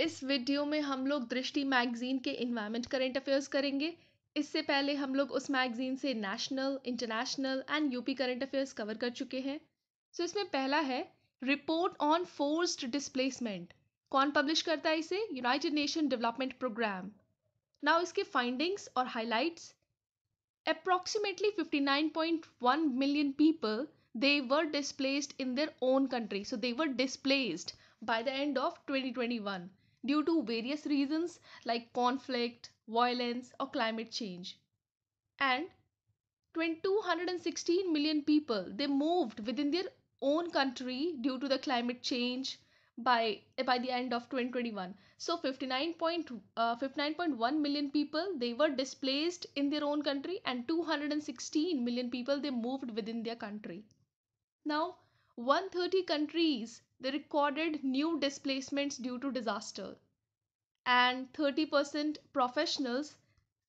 इस वीडियो में हम लोग दृष्टि मैगजीन के इन्वायरमेंट करेंट अफेयर्स करेंगे इससे पहले हम लोग उस मैगजीन से national international and UP current affairs cover कर चुके हैं सो so, इसमें पहला है रिपोर्ट ऑन फोर्स्ड डिस्प्लेसमेंट कौन पब्लिश करता है इसे United Nation development programme now इसके फाइंडिंग्स और highlights approximately 59.1 million people they were displaced in their own country so they by the end of twenty twenty 2021 due to various reasons like conflict, violence or climate change. And 216 million people they moved within their own country due to the climate change by by the end of 2021 so 59.1 uh, people they were displaced in their own country and 216 million people they moved within their country now 130 countries the recorded new displacements due to disaster and 30% professionals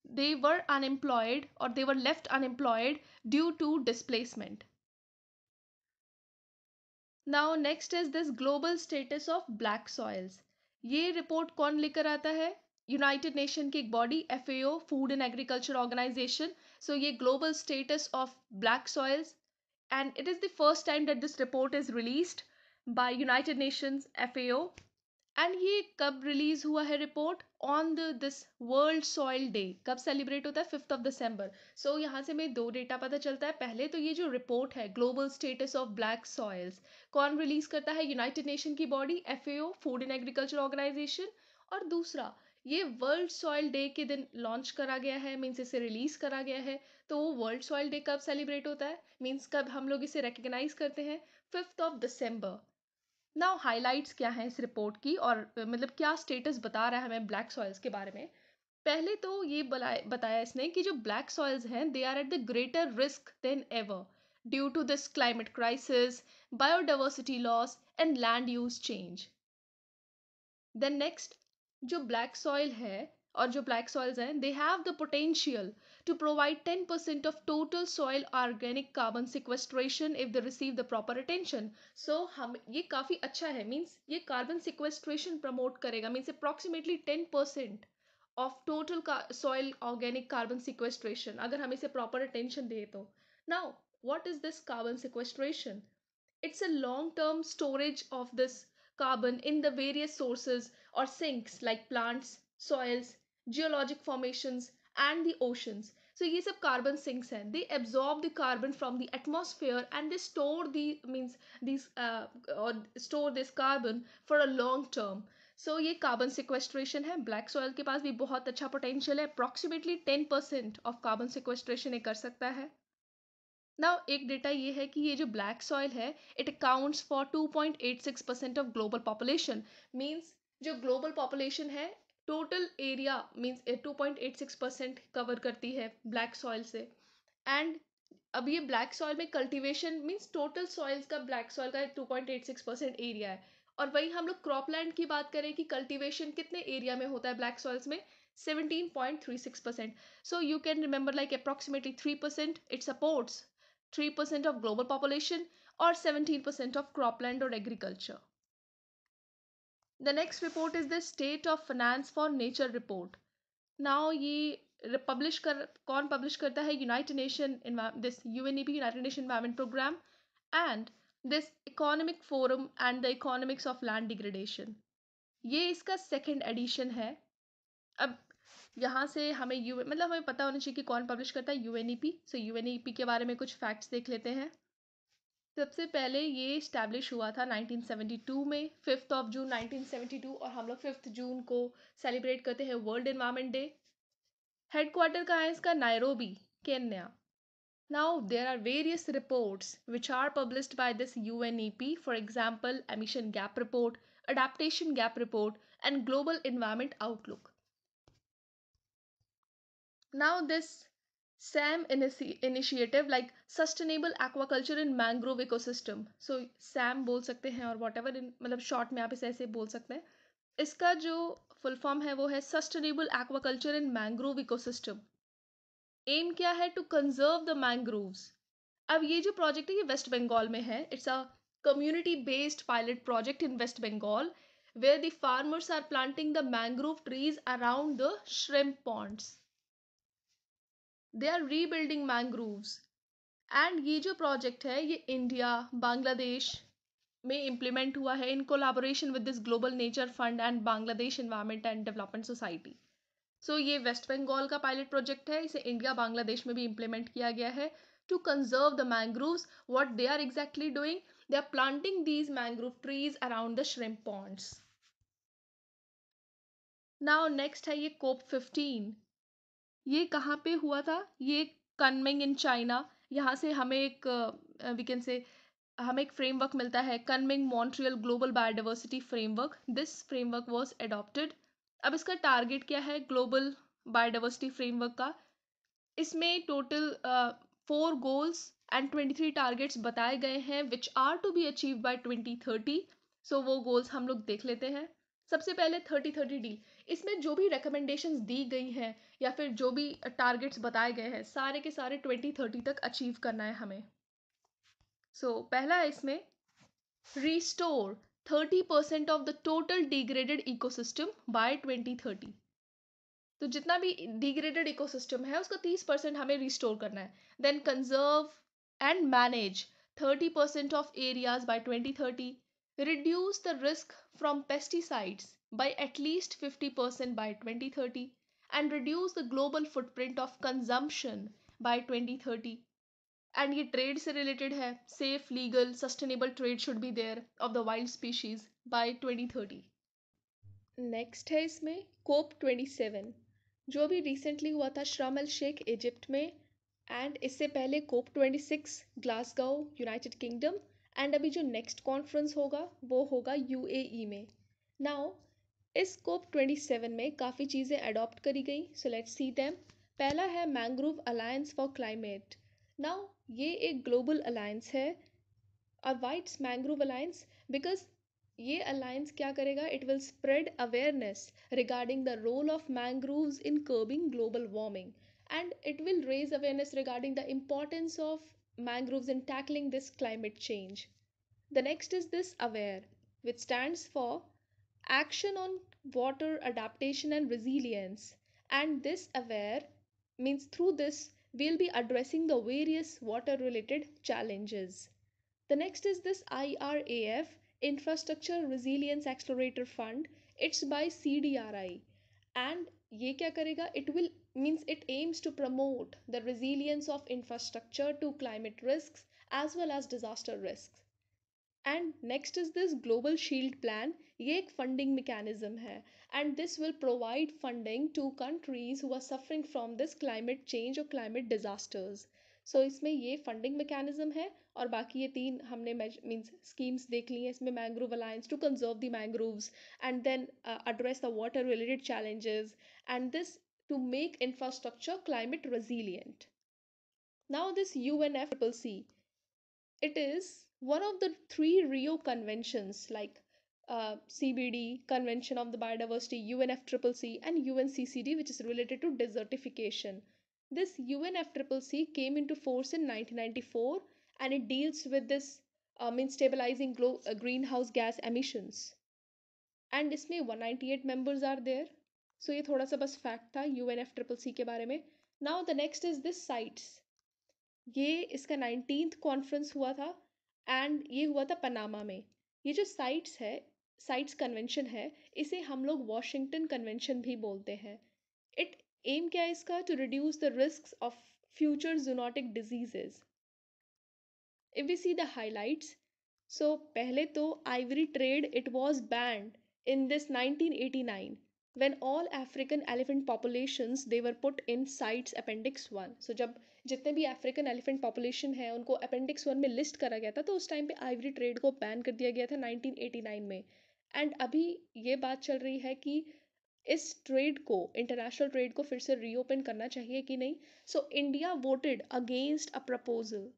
they were unemployed or they were left unemployed due to displacement now next is this global status of black soils ye report kon lekar aata hai united nation ki body fao food and agriculture organization so ye global status of black soils and it is the first time that this report is released by United Nations F and ये कब release हुआ है report on the this world soil day कब celebrate होता है fifth of दिसंबर सो यहाँ से मैं दो डेटा पता चलता है पहले तो ये जो रिपोर्ट है global status of black soils कौन रिलीज करता है यूनाइटेड नेशन की body F A food and agriculture organisation और दूसरा ये वर्ल्ड सॉइल डे के दिन लॉन्च करा गया है मीन्स इसे रिलीज़ करा गया है तो वो वर्ल्ड सॉइल डे कब सेलिब्रेट होता है मीन्स कब हम लोग इसे रिकगनाइज करते हैं fifth of December now highlights क्या हैं इस रिपोर्ट की और मतलब क्या स्टेटस बता रहा है हमें ब्लैक सॉइल्स के बारे में पहले तो ये बताया इसने कि जो ब्लैक सॉइल्स हैं they are at the greater risk than ever due to this climate crisis biodiversity loss and land use change then next जो ब्लैक सॉइल है और जो ब्लैक सॉइल्स हैं they have the potential to provide 10% of total soil organic carbon sequestration if they receive the proper attention. So हम ये काफ़ी अच्छा है means ये carbon sequestration promote करेगा means approximately 10% of total soil organic carbon sequestration अगर हम इसे proper attention दे तो Now what is this carbon sequestration? It's a long-term storage of this carbon in the various sources or sinks like plants, soils, geologic formations, and the oceans. So ये सब carbon sinks हैं. They absorb the carbon from the atmosphere and they store the means these uh, or store this carbon for a long term. So so, ये carbon sequestration है black soil के पास भी बहुत अच्छा पोटेंशियल है approximately ten percent of carbon sequestration ये कर सकता है नाउ एक डेटा ये है कि ये जो ब्लैक सॉयल है it accounts for two point eight six percent of global population means जो ग्लोबल पॉपुलेशन है total area means two point eight six percent cover करती है ब्लैक सॉइल से एंड अब ये ब्लैक सॉइल में कल्टिवेशन मीन्स टोटल सॉइल्स का black soil का two point eight six percent area है और वहीं हम लोग क्रॉप लैंड की बात करें कि कल्टिवेशन कितने एरिया में होता है ब्लैक सॉइल्स में point three six percent so you can remember like approximately three percent it supports three percent of global population और seventeen percent of crop land और agriculture the next report is the state of finance for nature report now ये publish कर कौन publish करता है United Nation this U N E P United Nation environment programme and this economic forum and the economics of land degradation ये इसका second edition है अब यहाँ से हमें यू मतलब हमें पता होना चाहिए कि कौन पब्लिश करता है U N E P so U N E P के बारे में कुछ फैक्ट्स देख लेते हैं सबसे पहले ये इस्टेब्लिश हुआ था 1972 में फिफ्थ ऑफ जून 1972 और हम लोग फिफ्थ जून को सेलिब्रेट करते हैं वर्ल्ड इन्वायरमेंट डे हेडक्वार्टर कहाँ है इसका Nairobi Kenya now there are various reports which are published by this U N E P for example emission gap report adaptation gap report and global environment outlook now this SAM initiative like sustainable aquaculture in mangrove ecosystem so SAM बोल सकते हैं और what ever in मतलब short में आप इसे ऐसे बोल सकते हैं इसका जो फुल फॉर्म है वो है sustainable aquaculture in mangrove ecosystem M क्या है टू कंजर्व द मैंग्रोव्स अब ये जो प्रोजेक्ट है ये वेस्ट बंगाल में है it's a community based pilot project in West Bengal where the farmers are planting the mangrove trees around the shrimp ponds. They are rebuilding mangroves and ये जो project है ये इंडिया बांग्लादेश में इम्प्लीमेंट हुआ है in collaboration with this global nature fund and Bangladesh environment and development society so ये West Bengal का pilot project है इसे इंडिया बांग्लादेश में भी इम्प्लीमेंट किया गया है to conserve the mangroves what they are exactly doing they are planting these mangrove trees around the shrimp ponds now next है ये कोप फिफ्टीन ये कहाँ पे हुआ था ये कनमिंग इन चाइना यहाँ से हमें एक वी कैन से हमें एक फ्रेमवर्क मिलता है Kunming Montreal global biodiversity framework this framework was adopted अब इसका टारगेट क्या है ग्लोबल बायोडाइवर्सिटी फ्रेमवर्क का इसमें total four goals and twenty three targets बताए गए हैं which are to be achieve by twenty thirty so वो गोल्स हम लोग देख लेते हैं सबसे पहले थर्टी थर्टी डील इसमें जो भी रिकमेंडेशंस दी गई हैं या फिर जो भी टारगेट्स बताए गए हैं सारे के सारे ट्वेंटी थर्टी तक अचीव करना है हमें सो so, पहला है इसमें restore thirty percent of the total degraded ecosystem by twenty thirty तो जितना भी डिग्रेडेड इकोसिस्टम है उसका तीस परसेंट हमें रिस्टोर करना है then conserve and manage thirty percent of areas by twenty thirty reduce the risk from pesticides by at least 50% by 2030 and reduce the global footprint of consumption by 2030 and ये trade से related safe legal sustainable trade should be there of the wild species by 2030 next है इसमें कोप 27 जो भी recently हुआ था Sharm el Sheikh Egypt में and इससे पहले COP 26 Glasgow, United Kingdom and अभी जो नेक्स्ट कॉन्फ्रेंस होगा वो होगा यू e में नाउ इस कोप सेवन में काफ़ी चीज़ें अडॉप्ट करी गई सो लेट सी दैम पहला है mangrove alliance for climate now ये एक ग्लोबल अलायंस है और वाइट्स मैंग्रोव अलायंस बिकॉज ये अलायंस क्या करेगा it will spread awareness regarding the role of mangroves in curbing global warming and it will raise awareness regarding the importance of mangroves in tackling this climate change. The next is this AWARE, which stands for Action on Water Adaptation and Resilience. And this AWARE means through this we'll be addressing the various water related challenges. The next is this IRAF, Infrastructure Resilience Accelerator Fund. It's by CDRI. And ये क्या करेगा It will means it aims to promote the resilience of infrastructure to climate risks as well as disaster risks and next is this global shield plan a funding mechanism hai and this will provide funding to countries who are suffering from this climate change or climate disasters so, इसमें ये funding mechanism है और बाकी ये तीन schemes means schemes देख ली हैं Mangrove Alliance to conserve the mangroves and then then address the water related challenges and to make infrastructure climate resilient. Now, this UNFCCC, it is one of the three Rio conventions like uh, CBD, Convention of the Biodiversity, UNFCCC, and UNCCD, which is related to desertification. This UNFCCC came into force in 1994 and it deals with this um, uh, in stabilizing glo- uh, greenhouse gas emissions. And this may 198 members are there. So so, ये थोड़ा सा बस fact था U N F triple C के बारे में now the next is this CITES ये इसका नाइनटीन कॉन्फ्रेंस हुआ था एंड ये हुआ था पनामा में ये जो साइट्स है साइट्स कन्वेंशन है इसे हम लोग वॉशिंगटन कन्वेंशन भी बोलते हैं इट एम क्या है इसका to reduce the risk of future zoonotic diseases if we see the highlights so पहले तो ivory trade it was banned in this nineteen eighty nine when all African elephant population they were put in CITES appendix one so जब जितने भी African elephant population है उनको appendix one में list करा गया था तो उस टाइम पे आइवरी ट्रेड को बैन कर दिया गया था 1989 में एंड अभी ये बात चल रही है कि इस ट्रेड को इंटरनेशनल ट्रेड को फिर से रीओपन करना चाहिए कि नहीं so India voted against a proposal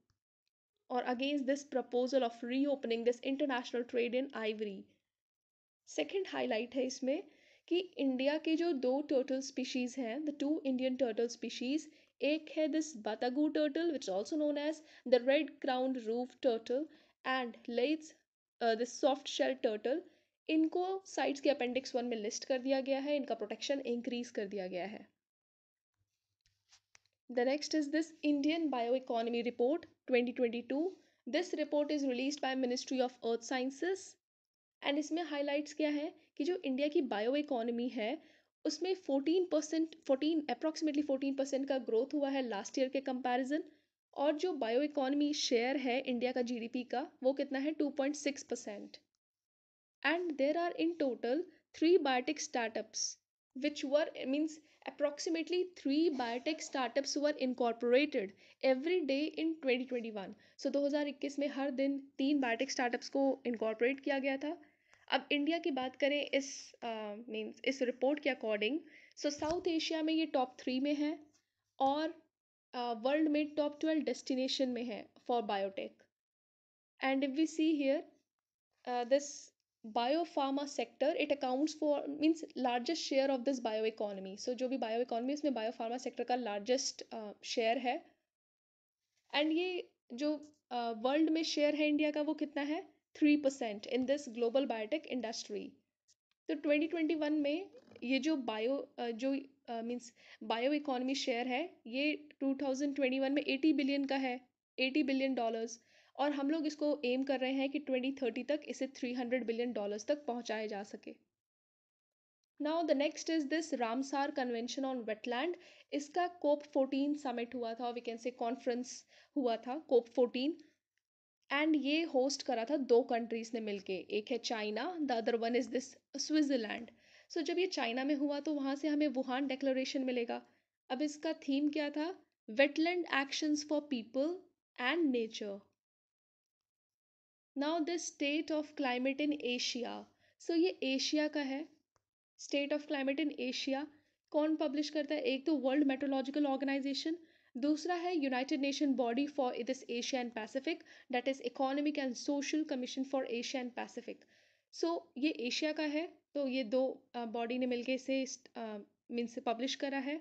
और against this proposal of reopening this international trade in ivory second highlight है इसमें कि इंडिया के जो दो टर्टल स्पीशीज़ हैं the two Indian turtle species एक है this batagur turtle which also known as the red crowned roof turtle and Leith's the soft shell turtle इनको साइट्स के अपेंडिक्स वन में लिस्ट कर दिया गया है इनका प्रोटेक्शन इंक्रीज कर दिया गया है The next is this Indian Bioeconomy Report 2022. This report is release by ministry of earth Sciences. And इसमें हाईलाइट्स क्या है कि जो इंडिया की बायो इकोनॉमी है उसमें fourteen percent fourteen approximately fourteen percent का ग्रोथ हुआ है लास्ट ईयर के कंपैरिजन और जो बायो इकोनॉमी शेयर है इंडिया का जीडीपी का वो कितना है two point six percent and there are in total three biotech startups three were startups approximately 3 biotech startups were incorporated every day in 2021 so 2021 में हर दिन तीन biotech startups को incorporate किया गया था अब इंडिया की बात करें इस मीन्स इस रिपोर्ट के अकॉर्डिंग सो साउथ एशिया में ये टॉप थ्री में है और वर्ल्ड में टॉप ट्वेल्व डेस्टिनेशन में है for biotech and if we see here this biopharma sector it accounts for means largest share of this bio economy so जो भी बायो इकोनॉमी इसमें बायोफार्मा सेक्टर का लार्जेस्ट शेयर है and ये जो world में शेयर है इंडिया का वो कितना है three percent in this global biotech industry तो 2021 में ये जो बायो जो मींस बायो इकोनॉमी शेयर है ये 2021 में 80 बिलियन का है 80 बिलियन डॉलर्स और हम लोग इसको एम कर रहे हैं कि 2030 तक इसे 300 बिलियन डॉलर्स तक पहुंचाया जा सके now the next is this Ramsar convention on wetland इसका कोप फोर्टीन समिट हुआ था वी कैन से कॉन्फ्रेंस हुआ था कोप फोर्टीन एंड ये होस्ट करा था दो कंट्रीज ने मिलके एक है China the other one is this Switzerland so जब ये चाइना में हुआ तो वहाँ से हमें वुहान डेक्लोरेशन मिलेगा अब इसका थीम क्या था wetland actions for people and nature now the state of climate in Asia so ये एशिया का है state of climate in Asia कौन पब्लिश करता है एक तो वर्ल्ड मेट्रोलॉजिकल ऑर्गेनाइजेशन दूसरा है United Nation body for this Asia and Pacific that is Economic and Social Commission for Asia and Pacific so ये एशिया का है तो ये दो बॉडी ने मिलके इसे मीन से पब्लिश करा है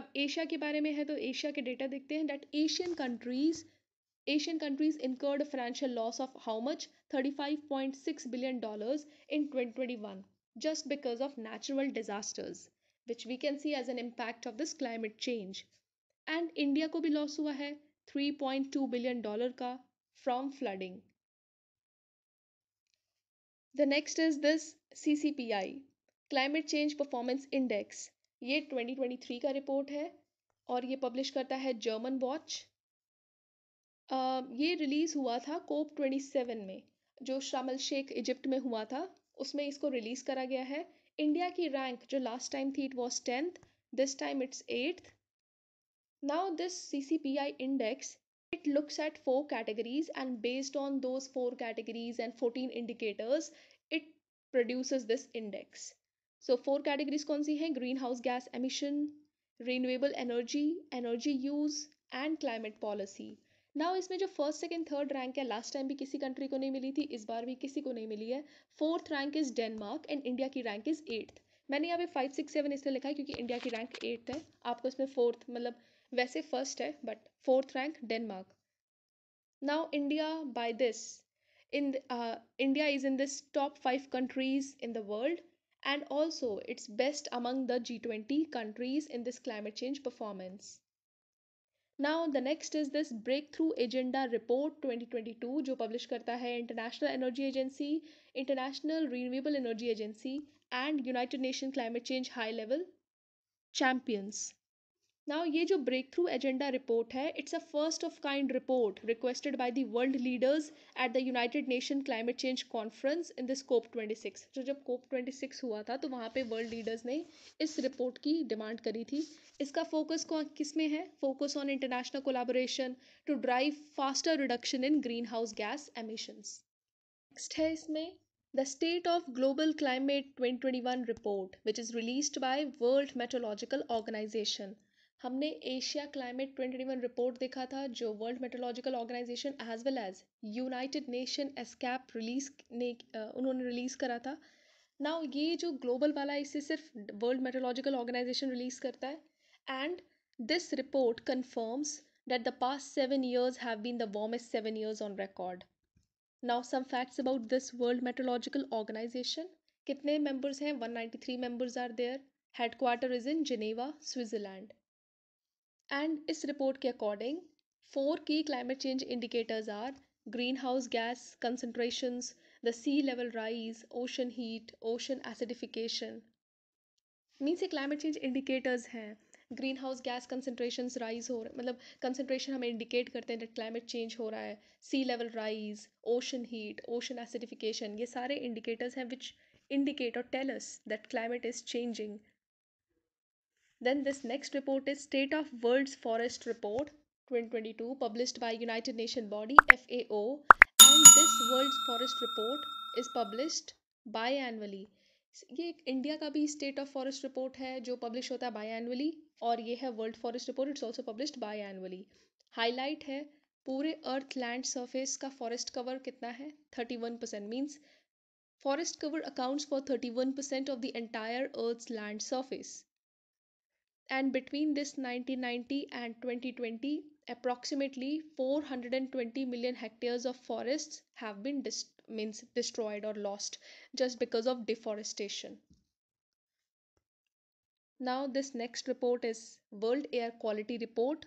अब एशिया के बारे में है तो एशिया के डेटा देखते हैं that Asian countries Asian countries incurred financial loss of how much thirty five point six billion dollars in twenty twenty one just because of natural disasters which we can see as an impact of this climate change and India को भी loss हुआ है 3.2 billion dollar का from flooding the next is this C C P I climate change performance index ये 2023 का report है और ये पब्लिश करता है जर्मन वॉच ये रिलीज़ हुआ था कोप 27 में जो शामल शेख इजिप्ट में हुआ था उसमें इसको रिलीज़ करा गया है इंडिया की रैंक जो लास्ट टाइम थी it was tenth this time it's eighth Now this CCPI index, it looks at four categories and based on those four categories and 14 indicators, it produces this index. So four categories kaun si हैं greenhouse gas emission, renewable energy, energy use and climate policy. Now इसमें जो first second third rank है last time भी किसी country को नहीं मिली थी इस बार भी किसी को नहीं मिली है fourth rank is Denmark and India की रैंक इज एट्थ मैंने यहाँ पे फाइव सिक्स सेवन इसलिए लिखा है क्योंकि इंडिया की रैंक एट्थ है आपको इसमें फोर्थ मतलब वैसे फर्स्ट है but fourth rank Denmark. now india by this in uh, india is in this top 5 countries in the world and also it's best among the g20 countries in this climate change performance now the next is this breakthrough agenda report 2022 jo publish karta hai international energy agency international renewable energy agency and united Nations climate change high level champions now ये जो break through agenda report है it's a first of kind report requested by the world leaders at the United nation climate change conference in this COP twenty six जो जब COP twenty six हुआ था तो वहाँ पे वर्ल्ड लीडर्स ने इस रिपोर्ट की डिमांड करी थी इसका फोकस किस में है focus on international collaboration to drive faster reduction in greenhouse gas emissions next है इसमें of global climate twenty twenty one report which is released by World Meteorological Organization हमने Asia climate twenty one report देखा था जो World Meteorological Organization as well as United Nation ESCAP release ने उन्होंने release करा था नाउ ये जो ग्लोबल वाला इसे सिर्फ वर्ल्ड मेट्रोलॉजिकल ऑर्गेनाइजेशन रिलीज करता है and this report confirms that the past seven years have been the warmest seven years on record now some facts about this World Meteorological Organization कितने members हैं one ninety three members are there headquarter is in Geneva Switzerland and इस report के according four key climate change indicators are house gas concentrations, the sea level rise ocean heat ocean acidification means ये climate change indicators हैं greenhouse gas concentration rise हो मतलब concentration हमें indicate करते हैं that climate change हो रहा है sea level rise ocean heat ocean acidification ये सारे इंडिकेटर्स हैं विच इंडिकेट और tells that climate is changing Then this next report is State of World's Forest Report 2022 published by United nation body FAO and this World's Forest Report is published biannually. ये एक India का भी state of forest report है जो publish होता है bye annually और ये है world forest report it's also published by annually highlight है पूरे अर्थ लैंड सरफेस का फॉरेस्ट कवर कितना है thirty one percent means forest cover accounts for thirty one percent of the entire earth land surface and between this 1990 and 2020 approximately 420 million hectares of forests have been dis- means destroyed or lost just because of deforestation now this next report is world air quality report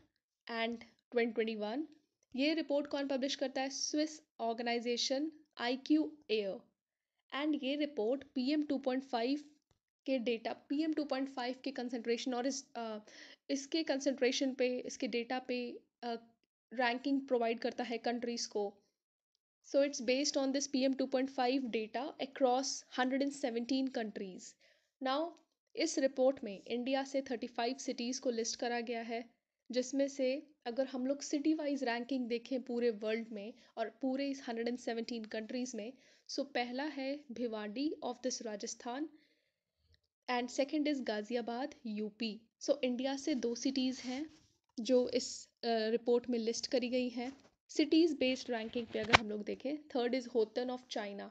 and 2021 ये report कौन publish करता है Swiss organization I Q Air and and ये report P के data P M two point five के concentration और इस इसके कंसनट्रेशन पे इसके डेटा पे रैंकिंग प्रोवाइड करता है कंट्रीज़ को so it's based on this P M two point five data 2.5 hundred and seventeen countries now इस रिपोर्ट में इंडिया से थर्टी फाइव सिटीज़ को लिस्ट करा गया है जिसमें से अगर हम लोग सिटी वाइज रैंकिंग देखें पूरे वर्ल्ड में और पूरे इस हंड्रेड एंड सेवेंटीन कंट्रीज़ में सो so पहला है Bhiwadi of this Rajasthan and second is Ghaziabad UP so India से दो सिटीज़ हैं जो इस रिपोर्ट में लिस्ट करी गई हैं सिटीज़ बेस्ड रैंकिंग पे अगर हम लोग देखें third is Hotan of China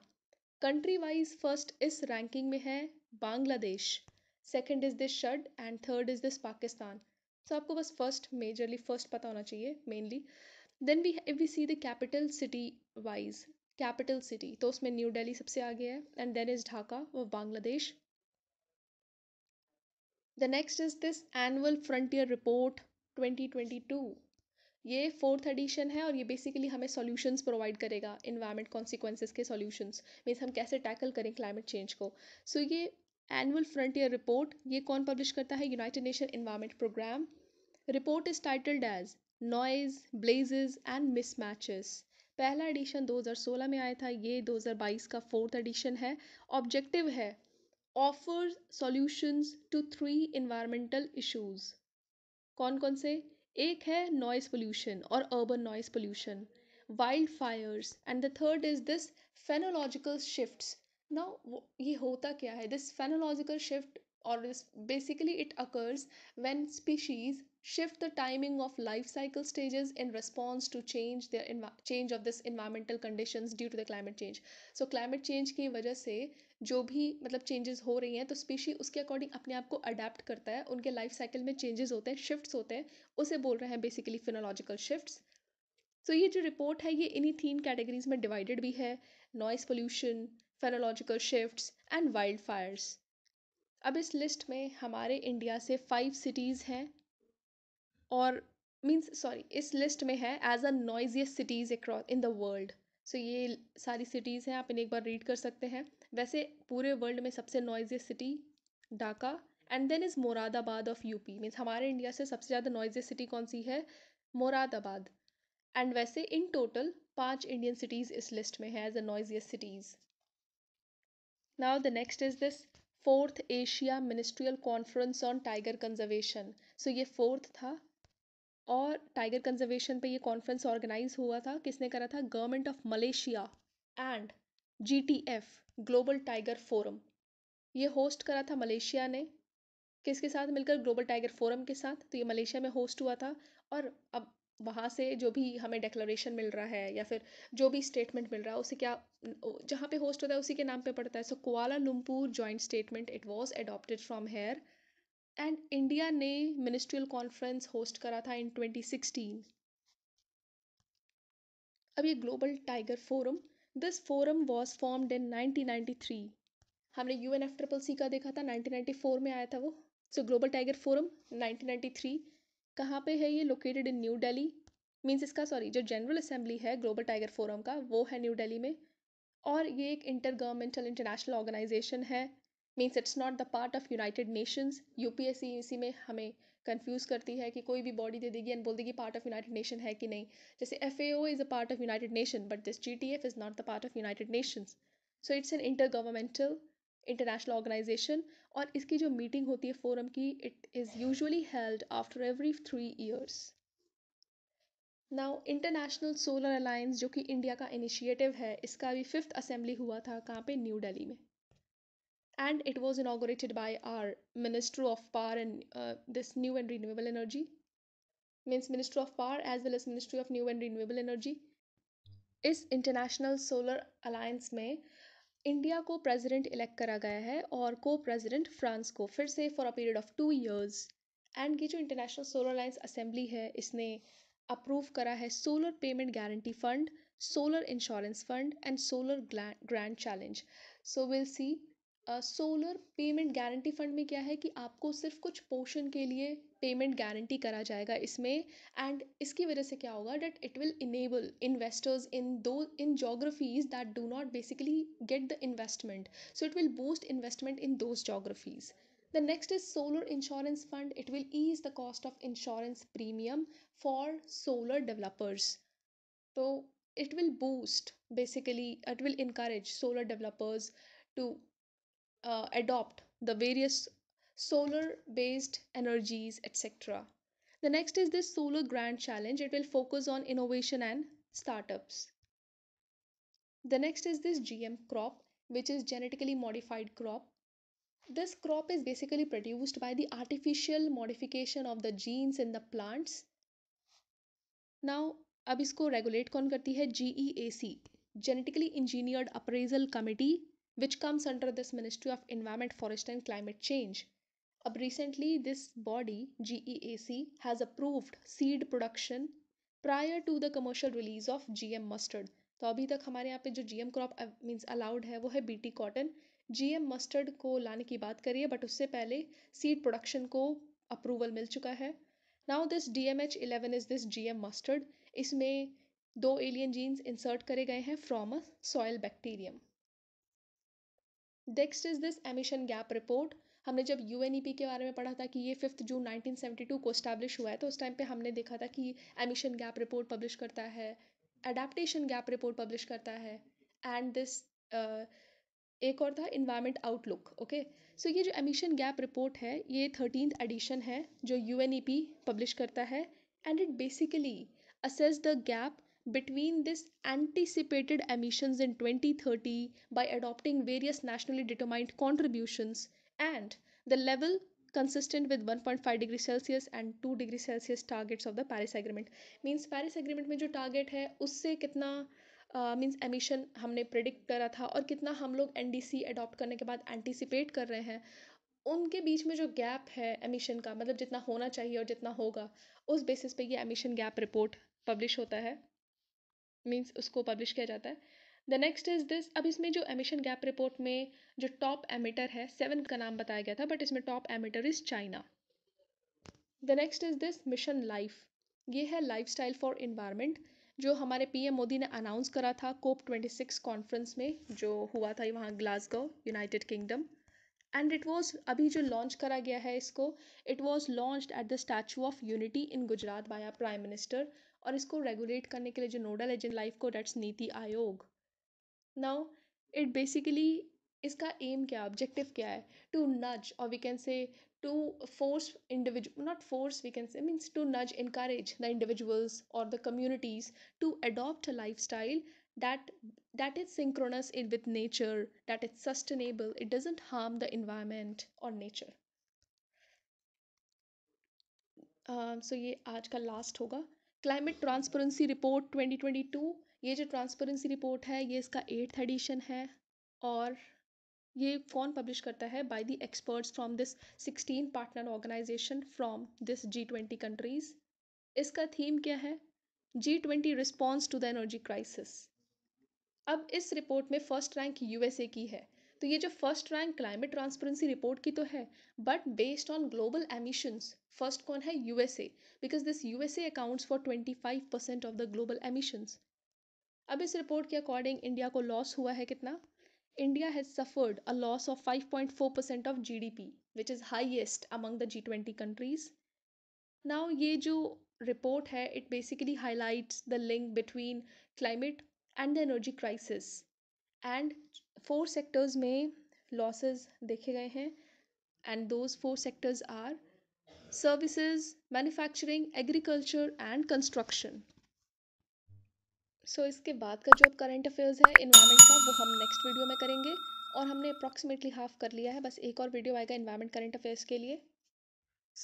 country wise first इस रैंकिंग में है Bangladesh second is this Chad and third is this Pakistan so आपको बस फर्स्ट मेजरली फर्स्ट पता होना चाहिए mainly then we if we see the capital city wise capital city तो उसमें न्यू दिल्ली सबसे आगे है and then is Dhaka of Bangladesh the next is this annual frontier report 2022 ये फोर्थ एडिशन है और ये बेसिकली हमें सॉल्यूशंस प्रोवाइड करेगा इन्वायरमेंट कॉन्सिक्वेंसेस के सॉल्यूशंस मीन्स हम कैसे टैकल करें क्लाइमेट चेंज को सो so, ये एनुअल फ्रंटियर रिपोर्ट ये कौन पब्लिश करता है United Nation environment programme report is titled as noise blazes and mismatches पहला एडिशन 2016 में आया था ये 2022 का फोर्थ एडिशन है ऑब्जेक्टिव है offers solutions to three environmental issues kon kon se ek hai noise pollution or urban noise pollution wildfires and the third is this phenological shifts now ye hota kya hai this phenological shift or this basically it occurs when species shift the timing of life cycle stages in response to change their change of this environmental conditions due to the climate change so climate change ki wajah se जो भी मतलब changes हो रही हैं तो species उसके according अपने आप को अडेप्ट करता है उनके लाइफ साइकिल में चेंजेस होते हैं शिफ्ट्स होते हैं उसे बोल रहे हैं बेसिकली फिनोलॉजिकल शिफ्ट्स सो ये जो रिपोर्ट है ये इन्हीं तीन कैटेगरीज में डिवाइडेड भी है noise pollution phenological shifts and wildfires अब इस लिस्ट में हमारे इंडिया से फाइव सिटीज़ हैं और मीन्स सॉरी इस लिस्ट में है as a noisiest cities across in the world so ये सारी सिटीज़ हैं आप इन्हें एक बार रीड कर सकते हैं वैसे पूरे वर्ल्ड में सबसे noisiest city Dhaka and then is Moradabad of U P means हमारे इंडिया से सबसे ज़्यादा नॉइजेस्ट सिटी कौन सी है मोरादाबाद एंड वैसे इन टोटल पांच इंडियन सिटीज़ इस लिस्ट में है as a noisiest cities now the next is this fourth Asia ministerial conference on tiger conservation so ये फोर्थ था और टाइगर कंजर्वेशन पे ये कॉन्फ्रेंस ऑर्गेनाइज हुआ था किसने करा था government of Malaysia and G T F global tiger forum ये होस्ट करा था मलेशिया ने किसके साथ मिलकर ग्लोबल टाइगर फोरम के साथ तो ये मलेशिया में होस्ट हुआ था और अब वहाँ से जो भी हमें डेक्लोरेशन मिल रहा है या फिर जो भी स्टेटमेंट मिल रहा है उसे क्या जहाँ पे होस्ट होता है उसी के नाम पे पड़ता है so Kuala Lumpur joint statement it was adopted from here and India ने मिनिस्ट्रियल कॉन्फ्रेंस होस्ट करा था इन ट्वेंटी अब ये global tiger forum this forum was formed in nineteen three हमने U N F triple C का देखा था four में आया था वो so global tiger forum three कहाँ पर है ये located in New Delhi means इसका सॉरी जो जनरल असेंबली है ग्लोबल टाइगर फोरम का वो है न्यू डेली में और ये एक इंटर गवर्नमेंटल इंटरनेशनल ऑर्गेनाइजेशन है means it's not the part of United Nations see इसी में हमें कंफ्यूज करती है कि कोई भी बॉडी दे देगी एंड बोल देगी पार्ट ऑफ यूनाइटेड नेशन है कि नहीं जैसे F A O is a part of United Nation but this G T F is not the part of United Nations so it's an intergovernmental international organisation और इसकी जो meeting होती है forum की it is usually held after every three years now international solar alliance जो कि India का initiative है इसका भी फिफ्थ असेंबली हुआ था कहाँ पे न्यू दिल्ली में and it was inaugurated by our minister of power and uh, this new and renewable energy means minister of power as well as ministry of new and renewable energy is international solar alliance may India को President elect करा गया है और को president France को फिर से for a period of two years and ये जो इंटरनेशनल सोलर अलायंस असेंबली है इसने अप्रूव करा है solar Fund, guarantee fund solar insurance fund and solar grand challenge so will see solar payment guarantee fund में क्या है कि आपको सिर्फ कुछ पोर्शन के लिए पेमेंट गारंटी करा जाएगा इसमें एंड इसकी वजह से क्या होगा that it will enable investors in those in geographies that do not basically get the investment so it will boost investment in those geographies the next is solar insurance fund it will ease the cost of insurance premium for solar developers तो it will boost basically it will encourage solar developers to uh, adopt the various solar based energies etc the next is this solar grand challenge it will focus on innovation and startups the next is this gm crop which is genetically modified crop this crop is basically produced by the artificial modification of the genes in the plants now ab isko regulate कौन करती hai GEAC, genetically engineered appraisal committee. Which comes under this ministry of environment forest and climate change अब recently this body G E A C has approved seed production prior to the commercial release of G M mustard तो अभी तक हमारे यहाँ पे जो G M crop means allowed है वो है B T cotton G M mustard को लाने की बात करिए बट उससे पहले सीड प्रोडक्शन को अप्रूवल मिल चुका है now this D M H eleven is this G M mustard इसमें दो एलियन जीन्स इंसर्ट करे गए हैं from a soil bacterium next is this emission gap report हमने जब यू e के बारे में पढ़ा था कि ये फिफ्थ जून 1972 को स्टैब्लिश हुआ है तो उस टाइम पे हमने देखा था कि एमिशन गैप रिपोर्ट पब्लिश करता है एडाप्टेशन गैप रिपोर्ट पब्लिश करता है एंड दिस uh, एक और था इन्वायरमेंट आउटलुक ओके सो ये जो एमिशन गैप रिपोर्ट है ये थर्टीन एडिशन है जो यू पब्लिश e करता है and it basically assess the gap between this anticipated emissions in 2030 by adopting various nationally determined contributions and the level consistent with 1.5 degree celsius and 2 degree celsius targets of the paris agreement means paris agreement mein jo target hai usse kitna means emission हमने predict करा था और कितना हम लोग N D adopt करने के बाद एंटिसिपेट कर रहे हैं उनके बीच में जो गैप है एमिशन का मतलब जितना होना चाहिए और जितना होगा उस बेसिस पे ये एमिशन गैप रिपोर्ट पब्लिश होता है मीन्स उसको पब्लिश किया जाता है द नेक्स्ट इज़ दिस अब इसमें जो एमिशन गैप रिपोर्ट में जो टॉप एमिटर है सेवन का नाम बताया गया था बट इसमें top emitter is China the next is this mission life ये है लाइफ स्टाइल फॉर इन्वायरमेंट जो हमारे पीएम मोदी ने अनाउंस करा था कोप ट्वेंटी सिक्स कॉन्फ्रेंस में जो हुआ था वहाँ Glasgow United Kingdom and it was अभी जो लॉन्च करा गया है इसको it was launch at the Statue of Unity in Gujarat by our prime minister और इसको रेगुलेट करने के लिए जो नोडल एजेंट लाइफ को that's NITI Aayog now it basically इसका एम क्या ऑब्जेक्टिव क्या है टू नज और we can say to force individual not force we can say means to नज इनकरेज द इंडिविजुअल्स और the communities to adopt life style that that is synchronous in with nature that is sustainable it doesn't harm the environment और nature so ये आज का last होगा climate transparency report 2022 ये जो transparency report है ये इसका एट्थ एडिशन है और ये कौन पब्लिश करता है by the experts from this sixteen partner organisation from this G twenty countries इसका थीम क्या है G twenty response to the energy crisis अब इस रिपोर्ट में फर्स्ट रैंक यूएसए की है तो ये जो first rank climate transparency report की तो है but based on global emissions first कौन है U S A because this U S A accounts for twenty five percent of the global emissions अब इस रिपोर्ट के अकॉर्डिंग इंडिया को loss हुआ है कितना India has suffered a loss of five point four percent of G D P which is highest among the G twenty countries now ये जो report है it basically highlights the link between climate and the energy crisis and four sectors में losses देखे गए हैं and those four sectors are services manufacturing agriculture and construction so इसके बाद का जो करंट अफेयर्स है इन्वायरमेंट का वो हम नेक्स्ट वीडियो में करेंगे और हमने अप्रॉक्सीमेटली हाफ कर लिया है बस एक और वीडियो आएगा इन्वायरमेंट करंट अफेयर्स के लिए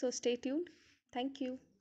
so stay tuned thank you